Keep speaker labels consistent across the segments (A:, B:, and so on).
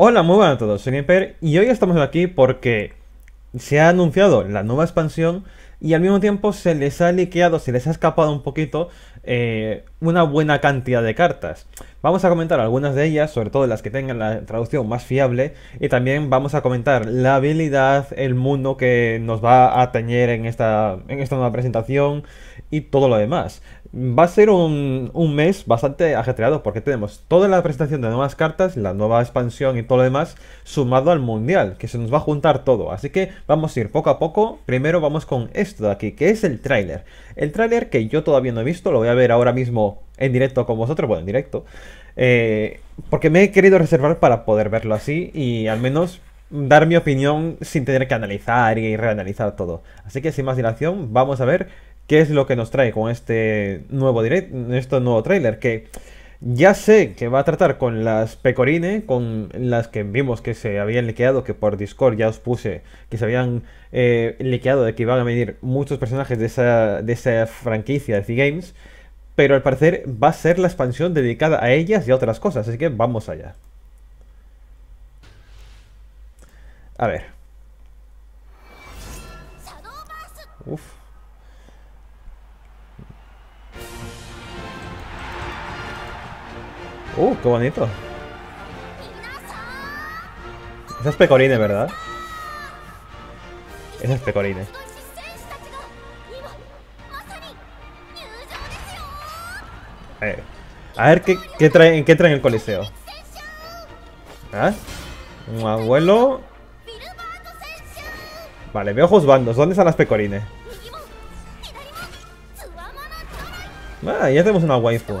A: Hola, muy buenas a todos, soy Nipper y hoy estamos aquí porque se ha anunciado la nueva expansión y al mismo tiempo se les ha liqueado, se les ha escapado un poquito eh, una buena cantidad de cartas. Vamos a comentar algunas de ellas, sobre todo las que tengan la traducción más fiable, y también vamos a comentar la habilidad, el mundo que nos va a teñir en esta, en esta nueva presentación y todo lo demás. Va a ser un, un, mes bastante ajetreado porque tenemos toda la presentación de nuevas cartas, la nueva expansión y todo lo demás sumado al mundial, que se nos va a juntar todo. Así que vamos a ir poco a poco. Primero vamos con esto de aquí, que es el tráiler. El tráiler que yo todavía no he visto, lo voy a ver ahora mismo en directo con vosotros, bueno, en directo. Eh, porque me he querido reservar para poder verlo así y al menos dar mi opinión sin tener que analizar y reanalizar todo. Así que sin más dilación, vamos a ver qué es lo que nos trae con este nuevo, direct, este nuevo trailer. Que ya sé que va a tratar con las pecorine, con las que vimos que se habían liqueado, que por Discord ya os puse, que se habían eh, liqueado de que iban a venir muchos personajes de esa, franquicia de The Games, pero al parecer va a ser la expansión dedicada a ellas y a otras cosas, así que vamos allá. A ver. Uf. Uh, qué bonito. Esas pecorines, ¿verdad? Esas pecorines. A ver, qué, qué trae, qué el coliseo. ¿Ah? Un abuelo. Vale, veo bandos ¿Dónde están las pecorines? Ah, ya tenemos una waifu.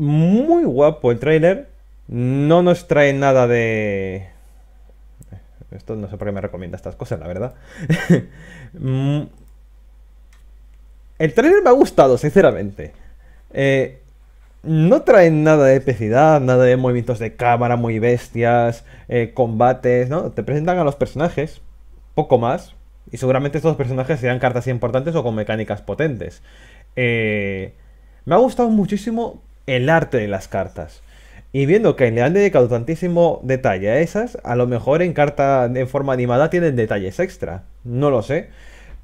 A: muy guapo el trailer. No nos trae nada de... Esto no sé por qué me recomienda estas cosas, la verdad. el trailer me ha gustado, sinceramente. Eh, no trae nada de epicidad, nada de movimientos de cámara muy bestias, eh, combates, ¿no? Te presentan a los personajes, poco más. Y seguramente estos personajes serán cartas importantes o con mecánicas potentes. Eh, me ha gustado muchísimo el arte de las cartas. Y viendo que le han dedicado tantísimo detalle a esas, a lo mejor en carta en forma animada tienen detalles extra. No lo sé.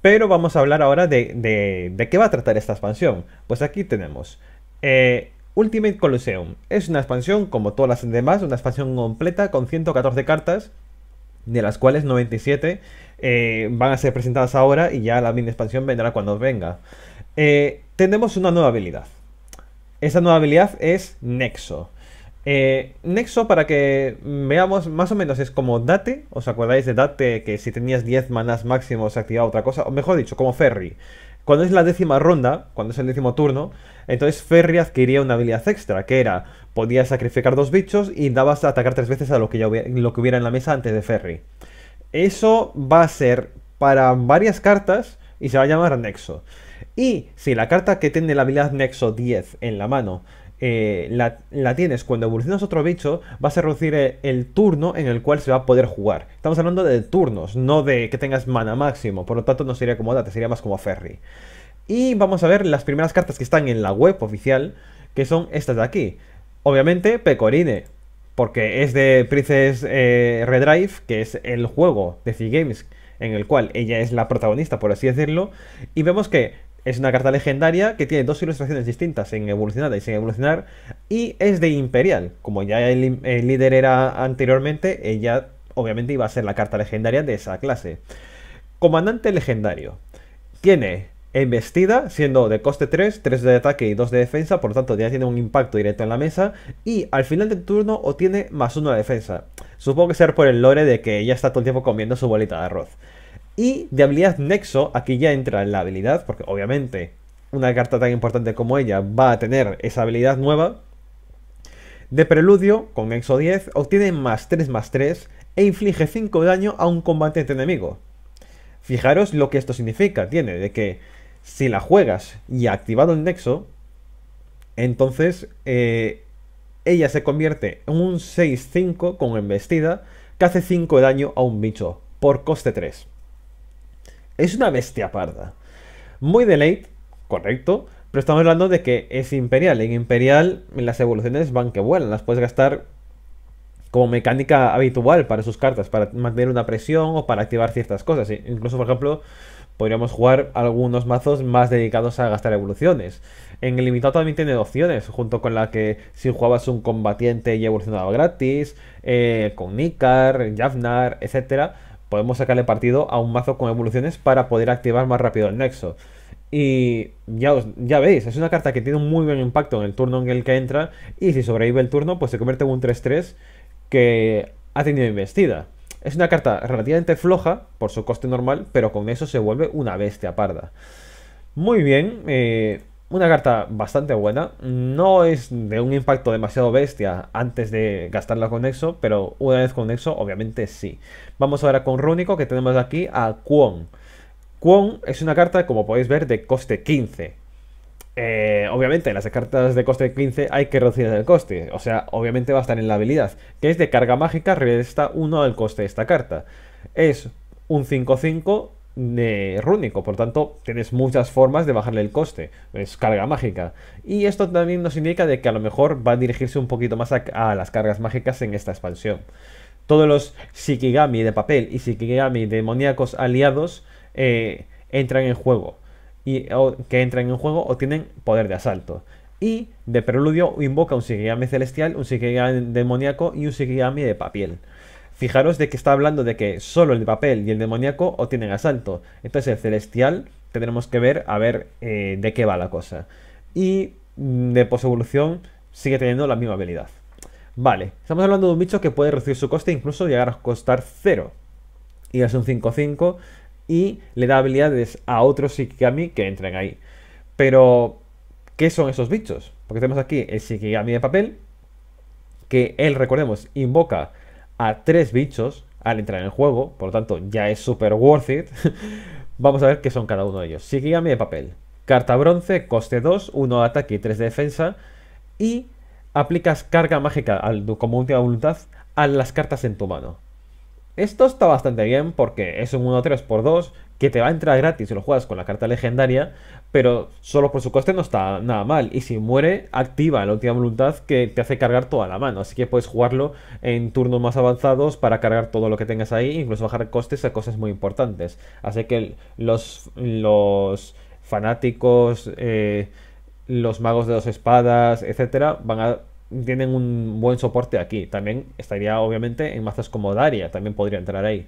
A: Pero vamos a hablar ahora de, qué va a tratar esta expansión. Pues aquí tenemos eh, Ultimate Colosseum. Es una expansión, como todas las demás, una expansión completa con 114 cartas, de las cuales 97 eh, van a ser presentadas ahora y ya la mini expansión vendrá cuando venga. Eh, tenemos una nueva habilidad esta nueva habilidad es Nexo. Eh, Nexo, para que veamos, más o menos es como Date. ¿Os acordáis de Date? Que si tenías 10 manas máximo se activaba otra cosa. O mejor dicho, como Ferry. Cuando es la décima ronda, cuando es el décimo turno, entonces Ferry adquiría una habilidad extra, que era, podías sacrificar dos bichos y dabas a atacar tres veces a lo que, ya lo que hubiera en la mesa antes de Ferry. Eso va a ser para varias cartas y se va a llamar Nexo. Y si la carta que tiene la habilidad Nexo 10 en la mano eh, la, tienes cuando evolucionas otro bicho, vas a reducir eh, el, turno en el cual se va a poder jugar. Estamos hablando de turnos, no de que tengas mana máximo, por lo tanto no sería como date, sería más como ferry. Y vamos a ver las primeras cartas que están en la web oficial, que son estas de aquí. Obviamente, Pecorine, porque es de Princess eh, Redrive, que es el juego de C-Games en el cual ella es la protagonista, por así decirlo, y vemos que es una carta legendaria que tiene dos ilustraciones distintas en evolucionada y sin evolucionar. Y es de Imperial. Como ya el, líder era anteriormente, ella obviamente iba a ser la carta legendaria de esa clase. Comandante legendario. Tiene embestida, siendo de coste 3, 3 de ataque y 2 de defensa, por lo tanto ya tiene un impacto directo en la mesa, y al final del turno obtiene más 1 de defensa. Supongo que será por el lore de que ella está todo el tiempo comiendo su bolita de arroz. Y de habilidad Nexo, aquí ya entra la habilidad, porque obviamente una carta tan importante como ella va a tener esa habilidad nueva. De Preludio, con Nexo 10, obtiene más 3 más 3 e inflige 5 daño a un combatiente enemigo. Fijaros lo que esto significa, tiene, de que si la juegas y ha activado el nexo, entonces eh, ella se convierte en un 6-5 con embestida que hace 5 daño a un bicho por coste 3. Es una bestia parda. Muy de late, correcto. Pero estamos hablando de que es Imperial. En Imperial las evoluciones van que vuelan. Las puedes gastar como mecánica habitual para sus cartas. Para mantener una presión o para activar ciertas cosas. E incluso, por ejemplo, podríamos jugar algunos mazos más dedicados a gastar evoluciones. En el limitado también tiene opciones, junto con la que si jugabas un combatiente y evolucionaba gratis, eh, con Nikar, Javnar, etc podemos sacarle partido a un mazo con evoluciones para poder activar más rápido el nexo. Y ya, os, ya veis, es una carta que tiene un muy buen impacto en el turno en el que entra. Y si sobrevive el turno, pues se convierte en un 3-3 que ha tenido investida. Es una carta relativamente floja por su coste normal, pero con eso se vuelve una bestia parda. Muy bien, eh, una carta bastante buena. No es de un impacto demasiado bestia antes de gastarla con Nexo, pero una vez con Nexo, obviamente sí. Vamos ahora con Rúnico, que tenemos aquí a Quon Quon es una carta, como podéis ver, de coste 15. Eh, obviamente obviamente, las cartas de coste 15 hay que reducir el coste. O sea, obviamente va a estar en la habilidad, que es de carga mágica, resta 1 al coste de esta carta. Es un 5-5 rúnico, por tanto tienes muchas formas de bajarle el coste, es carga mágica. Y esto también nos indica de que a lo mejor va a dirigirse un poquito más a, las cargas mágicas en esta expansión. Todos los Shikigami de papel y Shikigami demoníacos aliados eh, entran en juego. Y, que entran en juego o tienen poder de asalto. Y de preludio invoca un Shikigami celestial, un Shikigami demoníaco y un Shikigami de papel. Fijaros de que está hablando de que solo el de papel y el demoníaco obtienen asalto. Entonces el celestial tendremos que ver a ver eh, de qué va la cosa. Y mm, de posevolución sigue teniendo la misma habilidad. Vale, estamos hablando de un bicho que puede reducir su coste incluso llegar a costar 0. Y es un 5-5 y le da habilidades a otros Shikigami que entren ahí. Pero, ¿qué son esos bichos? Porque tenemos aquí el Shikigami de papel, que él, recordemos, invoca a tres bichos al entrar en el juego, por lo tanto ya es super worth it. Vamos a ver qué son cada uno de ellos. Sígueme de papel. Carta bronce, coste 2, 1 de ataque y 3 de defensa. Y aplicas carga mágica al, como última voluntad a las cartas en tu mano. Esto está bastante bien porque es un 1-3x2 que te va a entrar gratis si lo juegas con la carta legendaria, pero solo por su coste no está nada mal. Y si muere, activa la última voluntad que te hace cargar toda la mano. Así que puedes jugarlo en turnos más avanzados para cargar todo lo que tengas ahí, incluso bajar costes a cosas muy importantes. Así que los, los fanáticos, eh, los magos de dos espadas, etcétera, van a tienen un buen soporte aquí. También estaría obviamente en mazos como Daria, también podría entrar ahí.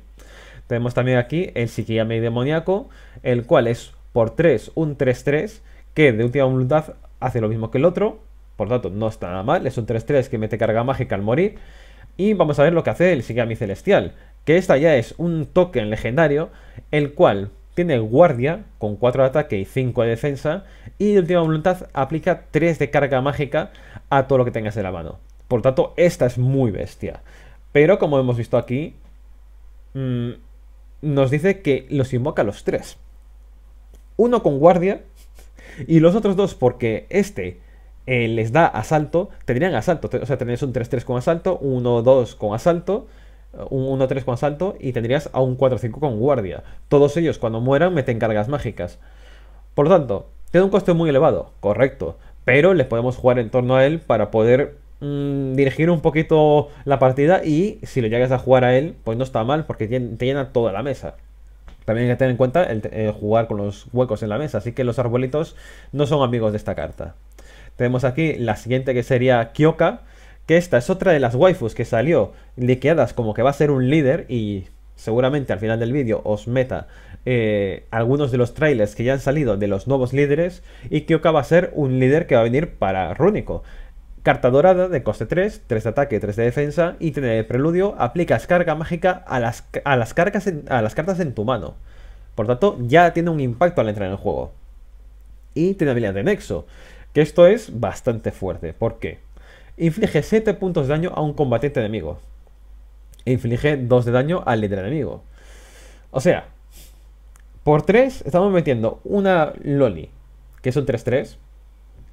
A: Tenemos también aquí el Psiquiame Demoníaco, el cual es por 3, un 3-3, que de última voluntad hace lo mismo que el otro. Por tanto, no está nada mal. Es un 3-3 que mete carga mágica al morir. Y vamos a ver lo que hace el Psiquiame Celestial, que esta ya es un token legendario, el cual tiene guardia con 4 de ataque y 5 de defensa. Y de última voluntad aplica 3 de carga mágica a todo lo que tengas en la mano. Por tanto, esta es muy bestia. Pero como hemos visto aquí, mm, nos dice que los invoca los tres. Uno con guardia y los otros dos porque este eh, les da asalto, tendrían asalto. O sea, tenéis un 3-3 con asalto, 1-2 con asalto eh, un 1-3 con asalto y tendrías a un 4-5 con guardia. Todos ellos cuando mueran meten cargas mágicas. Por lo tanto, tiene un coste muy elevado, correcto, pero les podemos jugar en torno a él para poder mm, dirigir un poquito la partida y si lo llegas a jugar a él, pues no está mal porque te llena toda la mesa. También hay que tener en cuenta el, eh, jugar con los huecos en la mesa, así que los arbolitos no son amigos de esta carta. Tenemos aquí la siguiente que sería Kyoka, que esta es otra de las waifus que salió liqueadas como que va a ser un líder y seguramente al final del vídeo os meta eh, algunos de los trailers que ya han salido de los nuevos líderes y Kyoka va a ser un líder que va a venir para Rúnico. Carta dorada de coste 3, 3 de ataque, 3 de defensa, y tiene el preludio, aplicas carga mágica a las, a las cartas en tu mano. Por tanto, ya tiene un impacto al entrar en el juego. Y tiene habilidad de nexo, que esto es bastante fuerte. ¿Por qué? Inflige 7 puntos de daño a un combatiente enemigo. E inflige 2 de daño al líder enemigo. O sea, por 3 estamos metiendo una Loli, que son un 3-3,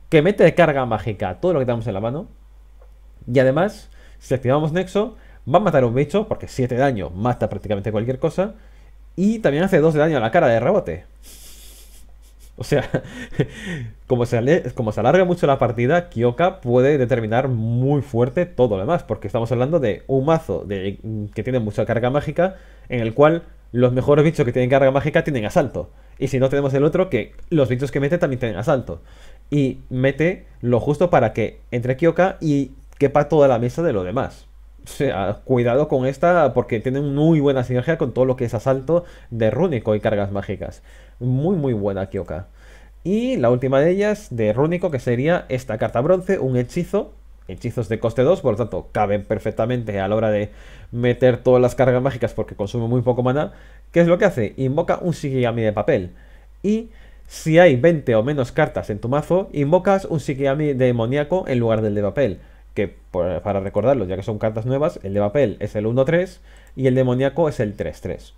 A: que mete de carga mágica todo lo que tenemos en la mano. Y además, si activamos Nexo, va a matar un bicho, porque 7 daño mata prácticamente cualquier cosa. Y también hace 2 de daño a la cara de rebote. O sea, como se, alarga mucho la partida, Kyoka puede determinar muy fuerte todo lo demás, porque estamos hablando de un mazo mm, que tiene mucha carga mágica, en el cual los mejores bichos que tienen carga mágica tienen asalto. Y si no tenemos el otro, que los bichos que mete también tienen asalto. Y mete lo justo para que entre Kyoka y quepa toda la mesa de lo demás sea, ah, cuidado con esta porque tiene muy buena sinergia con todo lo que es asalto de rúnico y cargas mágicas. Muy, muy buena Kyoka. Y la última de ellas, de rúnico, que sería esta carta bronce, un hechizo. Hechizos de coste 2, por lo tanto, caben perfectamente a la hora de meter todas las cargas mágicas porque consume muy poco mana. ¿Qué es lo que hace? Invoca un Shigigami de papel. Y si hay 20 o menos cartas en tu mazo, invocas un Shikigami demoníaco en lugar del de papel que para recordarlo, ya que son cartas nuevas, el de papel es el 1-3 y el demoníaco es el 3-3.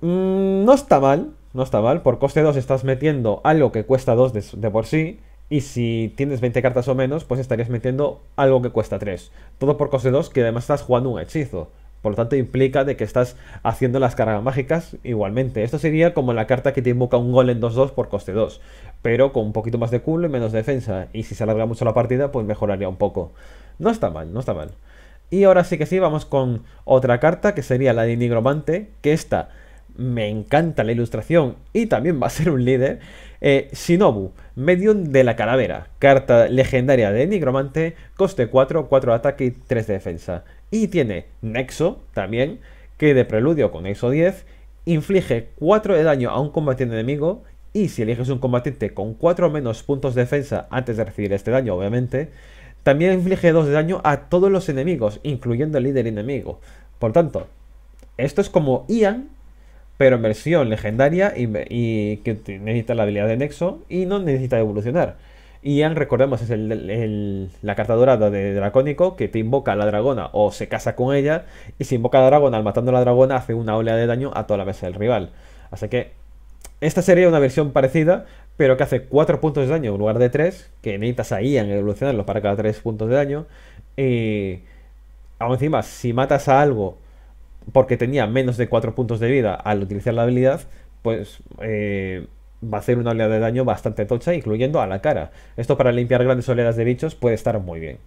A: Mm, no está mal, no está mal. Por coste 2 estás metiendo algo que cuesta 2 de, por sí. Y si tienes 20 cartas o menos, pues estarías metiendo algo que cuesta 3. Todo por coste 2, que además estás jugando un hechizo. Por lo tanto, implica de que estás haciendo las cargas mágicas igualmente. Esto sería como la carta que te invoca un golem 2-2 por coste 2 pero con un poquito más de culo y menos defensa. Y si se alarga mucho la partida, pues mejoraría un poco. No está mal, no está mal. Y ahora sí que sí, vamos con otra carta, que sería la de Nigromante, que esta me encanta la ilustración y también va a ser un líder. Eh, Shinobu, Medium de la Calavera, carta legendaria de Nigromante, coste 4, 4 de ataque y 3 de defensa. Y tiene Nexo también, que de preludio con Nexo 10, inflige 4 de daño a un combatiente enemigo y si eliges un combatiente con 4 o menos puntos de defensa antes de recibir este daño, obviamente, también inflige 2 de daño a todos los enemigos, incluyendo el líder enemigo. Por tanto, esto es como Ian, pero en versión legendaria y, que necesita la habilidad de Nexo y no necesita evolucionar. Ian, recordemos, es la carta dorada de Dracónico que te invoca a la dragona o se casa con ella. Y si invoca a la dragona al matando a la dragona hace una ola de daño a toda la mesa del rival. Así que esta sería una versión parecida, pero que hace 4 puntos de daño en lugar de 3, que necesitas ahí en evolucionarlo para cada 3 puntos de daño. Y aún encima, si matas a algo porque tenía menos de 4 puntos de vida al utilizar la habilidad, pues eh, va a hacer una oleada de daño bastante tocha, incluyendo a la cara. Esto para limpiar grandes oleadas de bichos puede estar muy bien.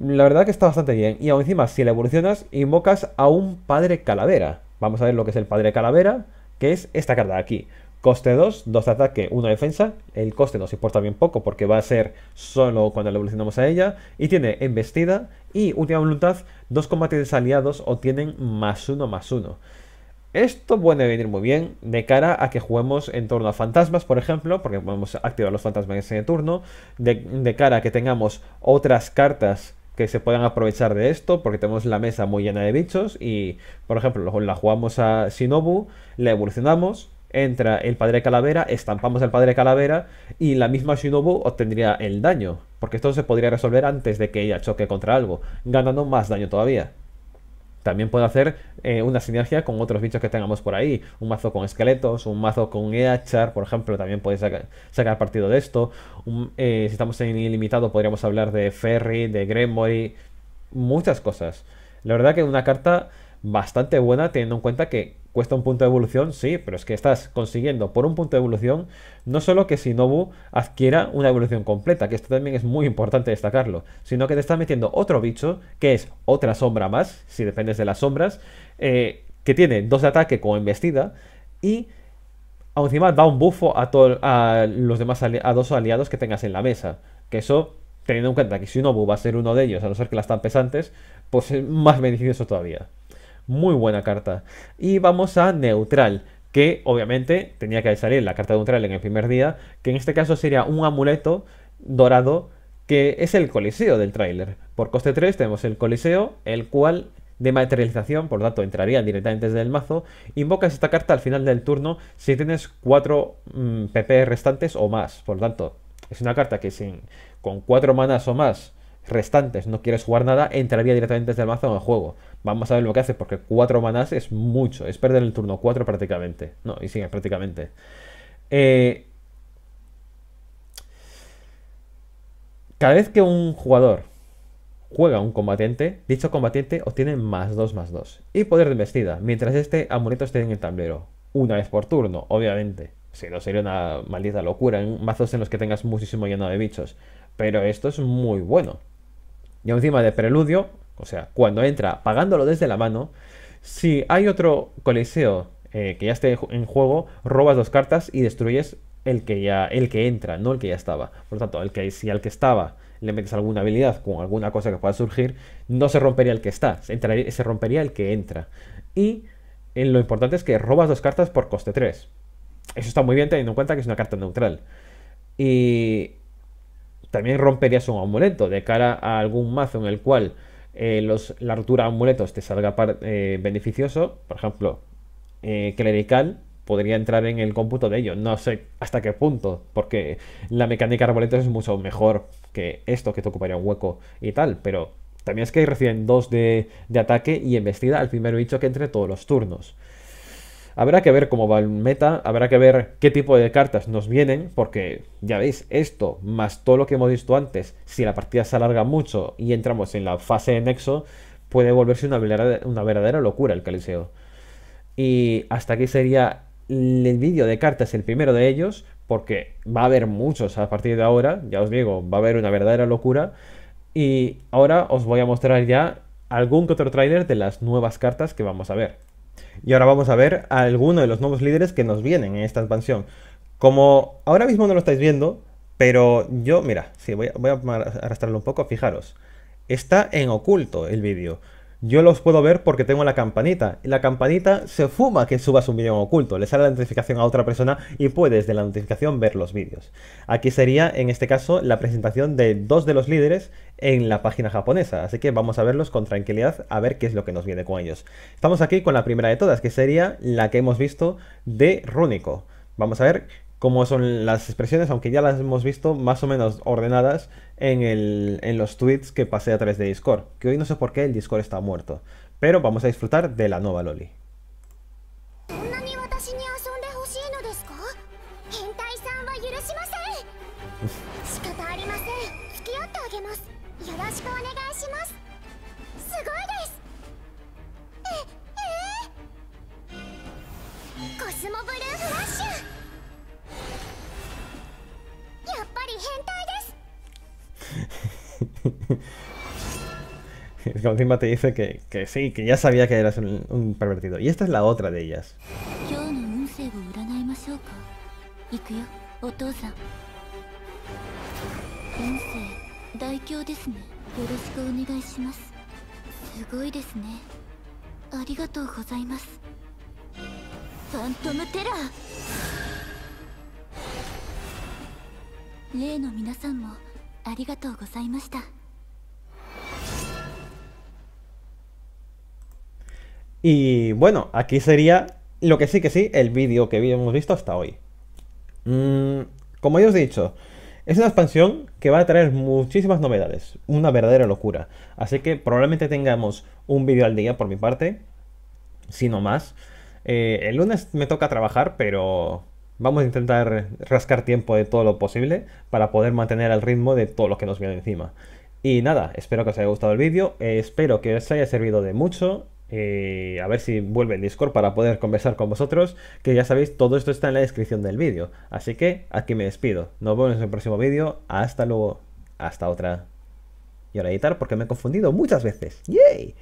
A: La verdad que está bastante bien. Y aún encima, si la evolucionas, invocas a un padre calavera. Vamos a ver lo que es el padre calavera que es esta carta de aquí. Coste 2, 2 de ataque, 1 de defensa. El coste nos importa bien poco porque va a ser solo cuando le evolucionamos a ella. Y tiene embestida y última voluntad, dos combates aliados obtienen más 1, más 1. Esto puede venir muy bien de cara a que juguemos en torno a fantasmas, por ejemplo, porque podemos activar los fantasmas en ese turno. De, de cara a que tengamos otras cartas que se puedan aprovechar de esto, porque tenemos la mesa muy llena de bichos y, por ejemplo, la jugamos a Shinobu, la evolucionamos, entra el padre calavera, estampamos al padre calavera y la misma Shinobu obtendría el daño, porque esto se podría resolver antes de que ella choque contra algo, ganando más daño todavía. También puedo hacer eh, una sinergia con otros bichos que tengamos por ahí. Un mazo con esqueletos, un mazo con EHR, por ejemplo, también podéis sacar, partido de esto. Eh, si estamos en ilimitado, podríamos hablar de Ferry, de Gremory, muchas cosas. La verdad que una carta bastante buena teniendo en cuenta que cuesta un punto de evolución, sí, pero es que estás consiguiendo por un punto de evolución no solo que Shinobu adquiera una evolución completa, que esto también es muy importante destacarlo, sino que te estás metiendo otro bicho, que es otra sombra más, si dependes de las sombras, eh, que tiene dos de ataque con embestida y encima da un bufo a, a los demás a dos aliados que tengas en la mesa, que eso teniendo en cuenta que Shinobu va a ser uno de ellos, a no ser que las tan pesantes, pues es más beneficioso todavía. Muy buena carta. Y vamos a neutral que obviamente tenía que salir la carta de neutral en el primer día, que en este caso sería un amuleto dorado que es el coliseo del tráiler. Por coste 3 tenemos el coliseo, el cual de materialización, por lo tanto entraría directamente desde el mazo, invocas esta carta al final del turno si tienes 4 mm, PP restantes o más, por lo tanto es una carta que sin, con 4 manas o más restantes no quieres jugar nada, entraría directamente desde el mazo en el juego. Vamos a ver lo que hace, porque 4 manás es mucho, es perder el turno 4 prácticamente. No, y sigue prácticamente. Eh, cada vez que un jugador juega un combatiente, dicho combatiente obtiene más 2 más 2 y poder de vestida mientras este amuleto esté en el tablero. Una vez por turno, obviamente. Si no, sería una maldita locura en mazos en los que tengas muchísimo lleno de bichos. Pero esto es muy bueno y encima de preludio, o sea, cuando entra pagándolo desde la mano, si hay otro coliseo eh, que ya esté en juego, robas dos cartas y destruyes el que ya el que entra, no el que ya estaba. Por lo tanto, el que, si al que estaba le metes alguna habilidad con alguna cosa que pueda surgir, no se rompería el que está, se, rompería el que entra. Y eh, lo importante es que robas dos cartas por coste 3. Eso está muy bien teniendo en cuenta que es una carta neutral. Y también romperías un amuleto de cara a algún mazo en el cual eh, los, la ruptura de amuletos te salga eh, beneficioso. Por ejemplo, eh, clerical podría entrar en el cómputo de ello. No sé hasta qué punto, porque la mecánica de amuletos es mucho mejor que esto, que te ocuparía un hueco y tal. Pero también es que reciben dos de, de, ataque y embestida al primer bicho que entre todos los turnos. Habrá que ver cómo va el meta, habrá que ver qué tipo de cartas nos vienen, porque ya veis, esto más todo lo que hemos visto antes, si la partida se alarga mucho y entramos en la fase de nexo, puede volverse una verdadera, una verdadera locura el caliseo. Y hasta aquí sería el vídeo de cartas, el primero de ellos, porque va a haber muchos a partir de ahora, ya os digo, va a haber una verdadera locura. Y ahora os voy a mostrar ya algún que otro trailer de las nuevas cartas que vamos a ver. Y ahora vamos a ver a alguno de los nuevos líderes que nos vienen en esta expansión. Como ahora mismo no lo estáis viendo, pero yo, mira, si voy voy a arrastrarlo un poco, fijaros. Está en oculto el vídeo. Yo los puedo ver porque tengo la campanita. Y la campanita se fuma que subas un vídeo oculto. Le sale la notificación a otra persona y puedes de la notificación ver los vídeos. Aquí sería, en este caso, la presentación de dos de los líderes en la página japonesa. Así que vamos a verlos con tranquilidad a ver qué es lo que nos viene con ellos. Estamos aquí con la primera de todas, que sería la que hemos visto de Runico. Vamos a ver cómo son las expresiones, aunque ya las hemos visto más o menos ordenadas en, los tweets que pasé a través de Discord. Que hoy no sé por qué el Discord está muerto. Pero vamos a disfrutar de la nueva Loli. que encima te dice que, que, sí, que ya sabía que eras un, un pervertido. Y esta es la otra de ellas. 例の皆さんもありがとうございました。Y bueno, aquí sería lo que sí que sí, el vídeo que hemos visto hasta hoy. Mm, como ya os he dicho, es una expansión que va a traer muchísimas novedades, una verdadera locura. Así que probablemente tengamos un vídeo al día por mi parte, si no más. Eh, el lunes me toca trabajar, pero vamos a intentar rascar tiempo de todo lo posible para poder mantener el ritmo de todo lo que nos viene encima. Y nada, espero que os haya gustado el vídeo, espero que os haya servido de mucho eh, a ver si vuelve el Discord para poder conversar con vosotros, que ya sabéis, todo esto está en la descripción del vídeo. Así que aquí me despido. Nos vemos en el próximo vídeo. Hasta luego. Hasta otra. Y ahora editar porque me he confundido muchas veces. ¡Yay!